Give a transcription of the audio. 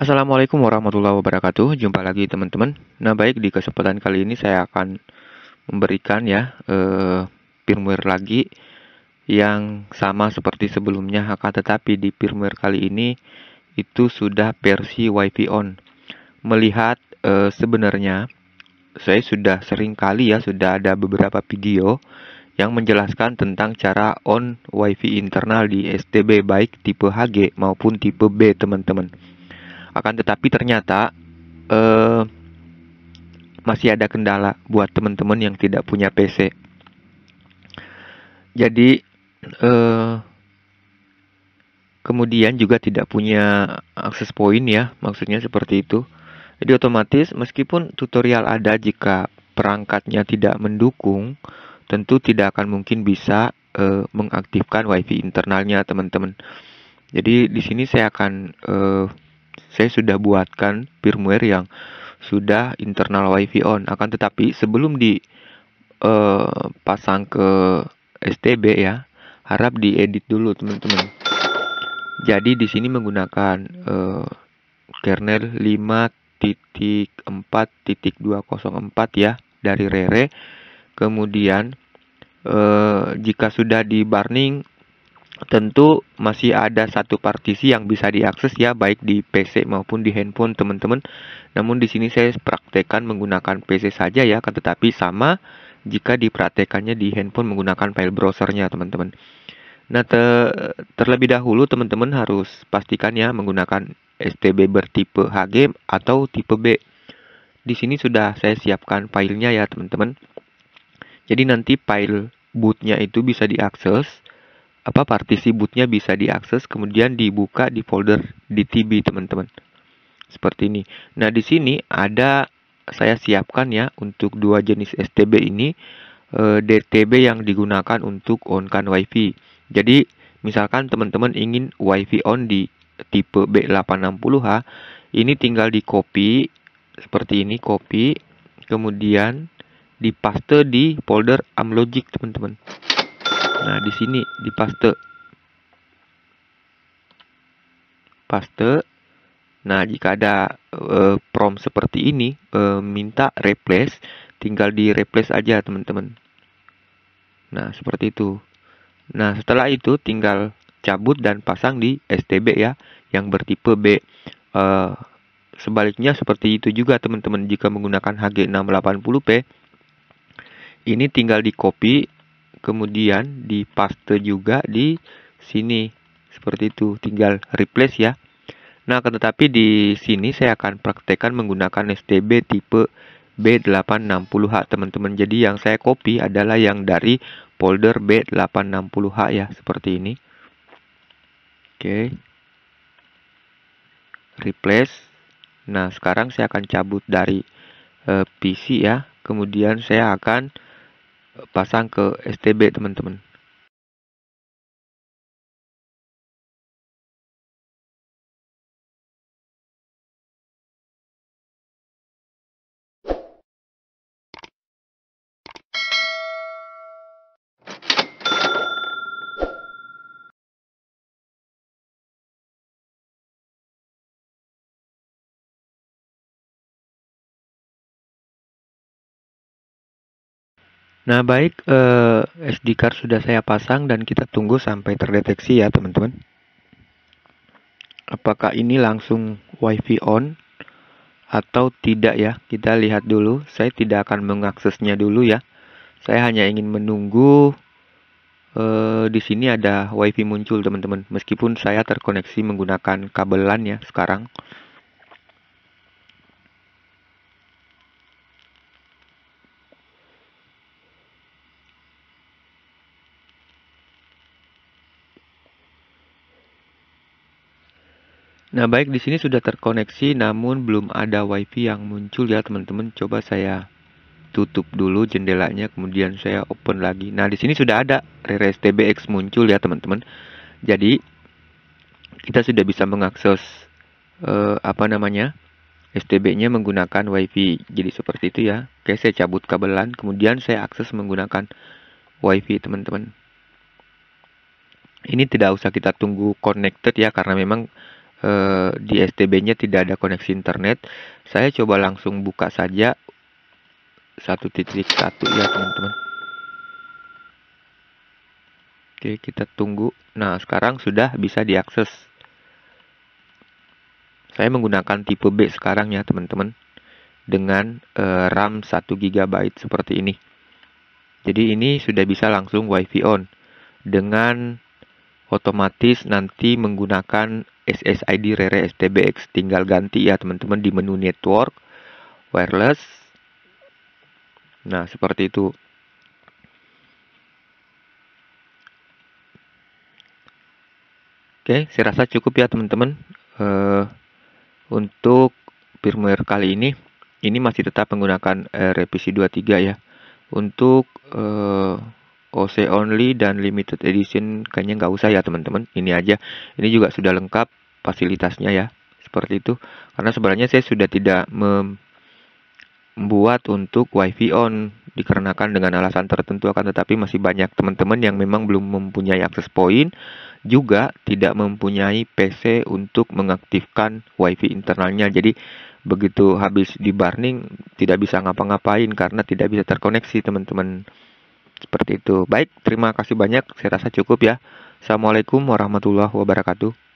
Assalamualaikum warahmatullahi wabarakatuh. Jumpa lagi teman-teman. Nah, baik di kesempatan kali ini saya akan memberikan ya eh, firmware lagi yang sama seperti sebelumnya akan tetapi di firmware kali ini itu sudah versi WiFi on. Melihat eh, sebenarnya saya sudah sering kali ya sudah ada beberapa video yang menjelaskan tentang cara on WiFi internal di STB baik tipe HG maupun tipe B teman-teman. Akan tetapi ternyata eh, masih ada kendala buat teman-teman yang tidak punya PC. Jadi eh, kemudian juga tidak punya akses point ya, maksudnya seperti itu. Jadi otomatis meskipun tutorial ada jika perangkatnya tidak mendukung, tentu tidak akan mungkin bisa e, mengaktifkan WiFi internalnya teman-teman. Jadi di sini saya akan e, saya sudah buatkan firmware yang sudah internal WiFi on. Akan tetapi sebelum dipasang eh, ke STB ya, harap diedit dulu teman-teman. Jadi di sini menggunakan uh, kernel 5.4.204 ya dari Rere Kemudian eh, jika sudah di burning tentu masih ada satu partisi yang bisa diakses ya baik di PC maupun di handphone teman-teman. Namun di sini saya praktekkan menggunakan PC saja ya, kan, tetapi sama jika dipraktekannya di handphone menggunakan file browsernya teman-teman. Nah te terlebih dahulu teman-teman harus pastikan ya menggunakan STB bertipe HG atau tipe B. Di sini sudah saya siapkan filenya ya teman-teman. Jadi nanti file bootnya itu bisa diakses, apa partisi bootnya bisa diakses, kemudian dibuka di folder DTB teman-teman. Seperti ini. Nah di sini ada saya siapkan ya untuk dua jenis STB ini e, eh, DTB yang digunakan untuk onkan WiFi. Jadi misalkan teman-teman ingin WiFi on di tipe B860H, ini tinggal di copy seperti ini copy, kemudian di paste di folder amlogic teman-teman nah di sini dipaste paste nah jika ada e, prompt seperti ini e, minta replace tinggal di replace aja teman-teman nah seperti itu nah setelah itu tinggal cabut dan pasang di STB ya yang bertipe B e, sebaliknya seperti itu juga teman-teman jika menggunakan HG680P ini tinggal di copy kemudian di paste juga di sini seperti itu tinggal replace ya nah tetapi di sini saya akan praktekkan menggunakan STB tipe B860H teman-teman jadi yang saya copy adalah yang dari folder B860H ya seperti ini oke okay. replace nah sekarang saya akan cabut dari uh, eh, PC ya kemudian saya akan pasang ke STB teman-teman Nah, baik eh, SD card sudah saya pasang dan kita tunggu sampai terdeteksi ya, teman-teman. Apakah ini langsung WiFi on atau tidak ya? Kita lihat dulu. Saya tidak akan mengaksesnya dulu ya. Saya hanya ingin menunggu eh, di sini ada WiFi muncul, teman-teman. Meskipun saya terkoneksi menggunakan kabelan ya sekarang. Nah, baik di sini sudah terkoneksi namun belum ada WiFi yang muncul ya, teman-teman. Coba saya tutup dulu jendelanya kemudian saya open lagi. Nah, di sini sudah ada RSTBX muncul ya, teman-teman. Jadi kita sudah bisa mengakses eh, apa namanya? STB-nya menggunakan WiFi. Jadi seperti itu ya. Oke, saya cabut kabelan kemudian saya akses menggunakan WiFi, teman-teman. Ini tidak usah kita tunggu connected ya karena memang Eh, di STB-nya tidak ada koneksi internet, saya coba langsung buka saja satu titik satu ya teman-teman. Oke, kita tunggu. Nah, sekarang sudah bisa diakses. Saya menggunakan tipe B sekarang ya teman-teman dengan eh, RAM 1 GB seperti ini. Jadi ini sudah bisa langsung Wi-Fi on dengan otomatis nanti menggunakan SSID Rere STBX tinggal ganti ya teman-teman di menu network wireless nah seperti itu Oke, saya rasa cukup ya teman-teman uh, untuk firmware kali ini. Ini masih tetap menggunakan uh, revisi 23 ya. Untuk uh, OC only dan limited edition kayaknya nggak usah ya teman-teman ini aja ini juga sudah lengkap fasilitasnya ya seperti itu karena sebenarnya saya sudah tidak membuat untuk wifi on dikarenakan dengan alasan tertentu akan tetapi masih banyak teman-teman yang memang belum mempunyai akses point juga tidak mempunyai PC untuk mengaktifkan wifi internalnya jadi begitu habis di burning tidak bisa ngapa-ngapain karena tidak bisa terkoneksi teman-teman seperti itu. Baik, terima kasih banyak. Saya rasa cukup ya. Assalamualaikum warahmatullahi wabarakatuh.